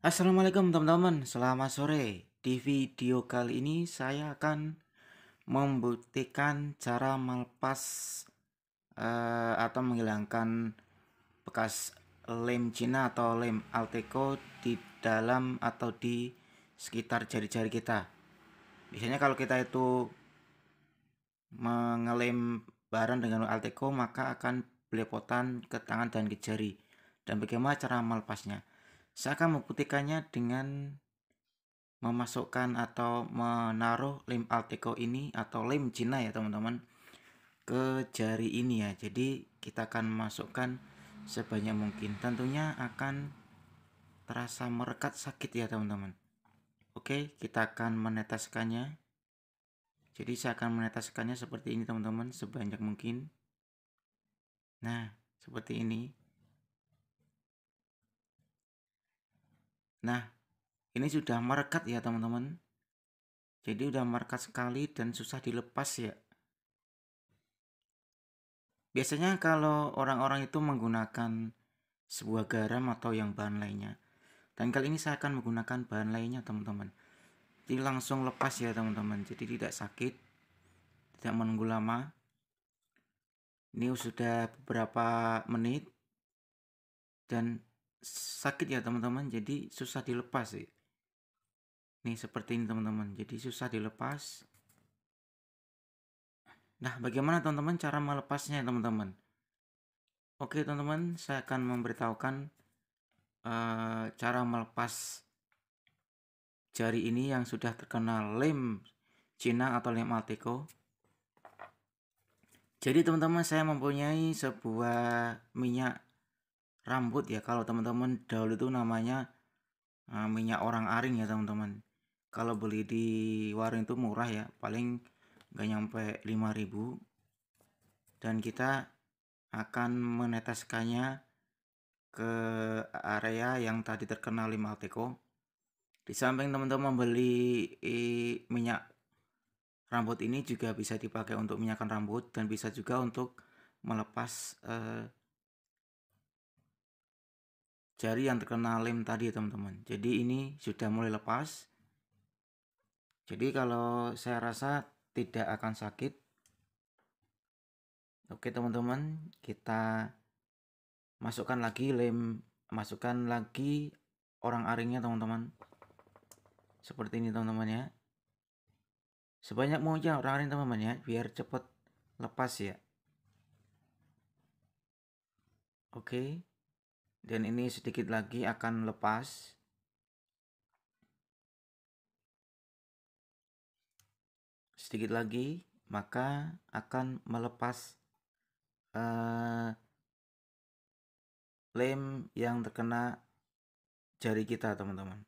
Assalamualaikum teman-teman, selamat sore. Di video kali ini saya akan membuktikan cara melepas uh, atau menghilangkan bekas lem Cina atau lem Alteco di dalam atau di sekitar jari-jari kita. Biasanya kalau kita itu mengelem barang dengan Alteco maka akan belepotan ke tangan dan ke jari. Dan bagaimana cara melepasnya? Saya akan membuktikannya dengan memasukkan atau menaruh lem alteco ini atau lem Cina ya teman-teman ke jari ini ya. Jadi kita akan masukkan sebanyak mungkin. Tentunya akan terasa merekat sakit ya teman-teman. Oke, kita akan meneteskannya. Jadi saya akan meneteskannya seperti ini teman-teman sebanyak mungkin. Nah, seperti ini. Nah, ini sudah merekat ya teman-teman. Jadi sudah merekat sekali dan susah dilepas ya. Biasanya kalau orang-orang itu menggunakan sebuah garam atau yang bahan lainnya. Dan kali ini saya akan menggunakan bahan lainnya teman-teman. Jadi langsung lepas ya teman-teman. Jadi tidak sakit. Tidak menunggu lama. Ini sudah beberapa menit. Dan sakit ya teman-teman jadi susah dilepas sih nih seperti ini teman-teman jadi susah dilepas nah bagaimana teman-teman cara melepasnya teman-teman oke teman-teman saya akan memberitahukan uh, cara melepas jari ini yang sudah terkena lem Cina atau lem Alteco jadi teman-teman saya mempunyai sebuah minyak rambut ya kalau teman-teman dahulu itu namanya uh, minyak orang aring ya teman-teman kalau beli di warung itu murah ya paling gak nyampe 5000 dan kita akan meneteskannya ke area yang tadi terkenal lima teko di samping teman-teman membeli minyak rambut ini juga bisa dipakai untuk minyakkan rambut dan bisa juga untuk melepas uh, jari yang terkena lem tadi teman-teman jadi ini sudah mulai lepas jadi kalau saya rasa tidak akan sakit oke teman-teman kita masukkan lagi lem masukkan lagi orang aringnya teman-teman seperti ini teman-teman ya sebanyak mungkin orang aring teman-teman ya biar cepat lepas ya oke dan ini sedikit lagi akan lepas sedikit lagi maka akan melepas uh, lem yang terkena jari kita teman-teman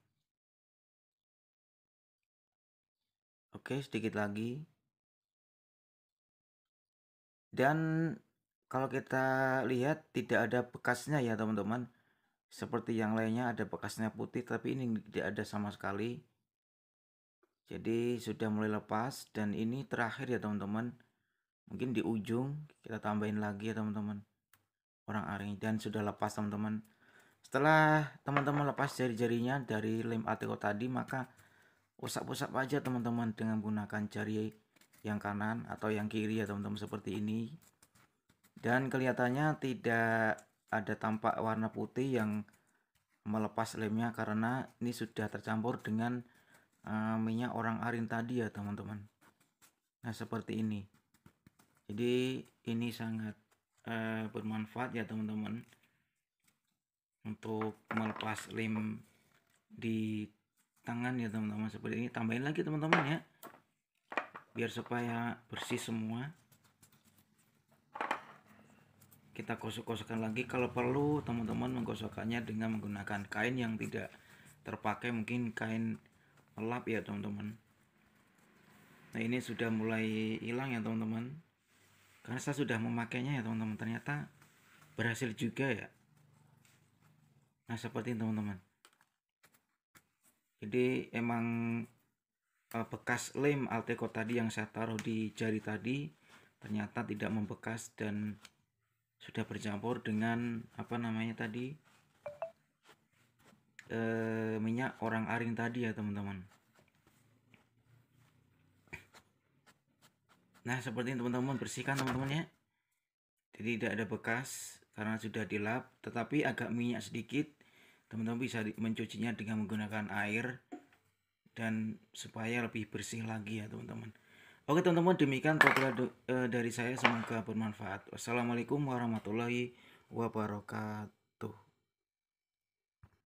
oke sedikit lagi dan kalau kita lihat tidak ada bekasnya ya teman-teman seperti yang lainnya ada bekasnya putih tapi ini tidak ada sama sekali jadi sudah mulai lepas dan ini terakhir ya teman-teman mungkin di ujung kita tambahin lagi ya teman-teman orang aring dan sudah lepas teman-teman setelah teman-teman lepas jari-jarinya dari lem atiko tadi maka usap-usap aja teman-teman dengan menggunakan jari yang kanan atau yang kiri ya teman-teman seperti ini dan kelihatannya tidak ada tampak warna putih yang melepas lemnya karena ini sudah tercampur dengan uh, minyak orang arin tadi ya teman-teman nah seperti ini jadi ini sangat uh, bermanfaat ya teman-teman untuk melepas lem di tangan ya teman-teman seperti ini tambahin lagi teman-teman ya biar supaya bersih semua kita gosok-gosokkan lagi kalau perlu teman-teman menggosokkannya dengan menggunakan kain yang tidak terpakai mungkin kain lap ya teman-teman nah ini sudah mulai hilang ya teman-teman karena saya sudah memakainya ya teman-teman ternyata berhasil juga ya nah seperti ini teman-teman jadi emang e, bekas lem alteco tadi yang saya taruh di jari tadi ternyata tidak membekas dan sudah bercampur dengan apa namanya tadi e, minyak orang aring tadi ya teman-teman nah seperti ini teman-teman bersihkan teman-teman ya jadi tidak ada bekas karena sudah dilap tetapi agak minyak sedikit teman-teman bisa mencucinya dengan menggunakan air dan supaya lebih bersih lagi ya teman-teman Oke teman-teman demikian tutorial eh, dari saya semoga bermanfaat. Wassalamualaikum warahmatullahi wabarakatuh.